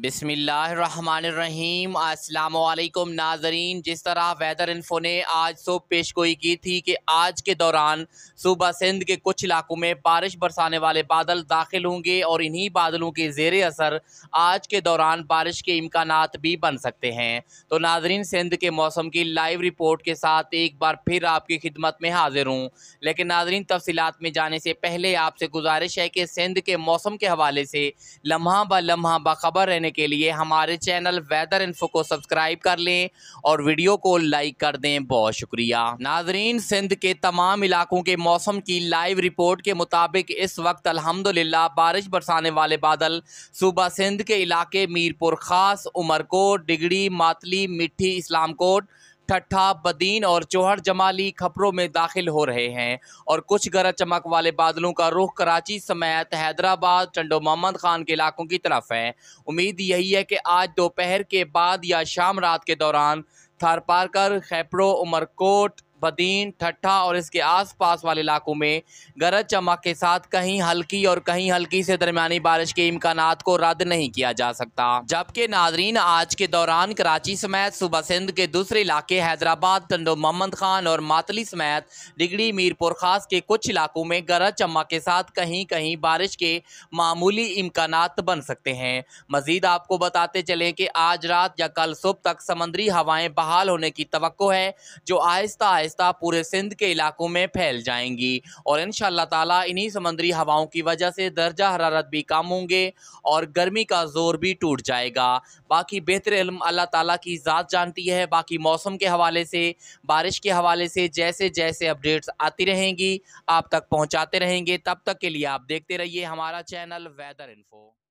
बिसमीम अल्लाम नाजरीन जिस तरह वेदर इन्फो ने आज सुबह पेश गोई की थी कि आज के दौरान सुबह सिंध के कुछ इलाकों में बारिश बरसाने वाले बादल दाखिल होंगे और इन्हीं बादलों के जेर असर आज के दौरान बारिश के इम्कान भी बन सकते हैं तो नाजरीन सिंध के मौसम की लाइव रिपोर्ट के साथ एक बार फिर आपकी खिदमत में हाजिर हूँ लेकिन नाजरीन तफसीत में जाने से पहले आपसे गुजारिश है कि सिंध के मौसम के हवाले से लम्हा ब लम्हा बखबर रहने देखने के लिए हमारे चैनल वेदर इन्फो को सब्सक्राइब कर लें और वीडियो को लाइक कर दें बहुत शुक्रिया नाजरीन सिंध के तमाम इलाकों के मौसम की लाइव रिपोर्ट के मुताबिक इस वक्त अलहमदिल्ला बारिश बरसाने वाले बादल सुबह सिंध के इलाके मीरपुर खास उमरकोट डिगड़ी मातली मिट्टी इस्लामकोट ठट्ठा बदीन और चौहर जमाली खपरों में दाखिल हो रहे हैं और कुछ गरज चमक वाले बादलों का रुख कराची समेत हैदराबाद चंडो मोहम्मद खान के इलाकों की तरफ है उम्मीद यही है कि आज दोपहर के बाद या शाम रात के दौरान थारपारकर खैपड़ो उमरकोट बदीन ठट्ठा और इसके आसपास वाले इलाकों में गरज चमक के साथ कहीं हल्की और कहीं हल्की से दरमियानी बारिश के इम्कान को रद्द नहीं किया जा सकता जबकि नाजरीन आज के दौरान कराची समेत सुबह सिंध के दूसरे इलाके हैदराबाद टंडो मोहम्मद खान और मातली समेत डिगड़ी मीरपुर खास के कुछ इलाकों में गरज चमक के साथ कहीं कहीं बारिश के मामूली इम्कान बन सकते हैं मजीद आपको बताते चले कि आज रात या कल सुबह तक समंदरी हवाएं बहाल होने की तो है जो आहिस्ता आहिस्ता आहिस्ता पूरे सिंध के इलाकों में फैल जाएंगी और इन ताला इन्हीं समुद्री हवाओं की वजह से दर्जा हरारत भी कम होंगे और गर्मी का जोर भी टूट जाएगा बाकी बेहतर इल्म अल्लाह ताला की ज़ात जानती है बाकी मौसम के हवाले से बारिश के हवाले से जैसे जैसे अपडेट्स आती रहेंगी आप तक पहुँचाते रहेंगे तब तक के लिए आप देखते रहिए हमारा चैनल वेदर इन्फो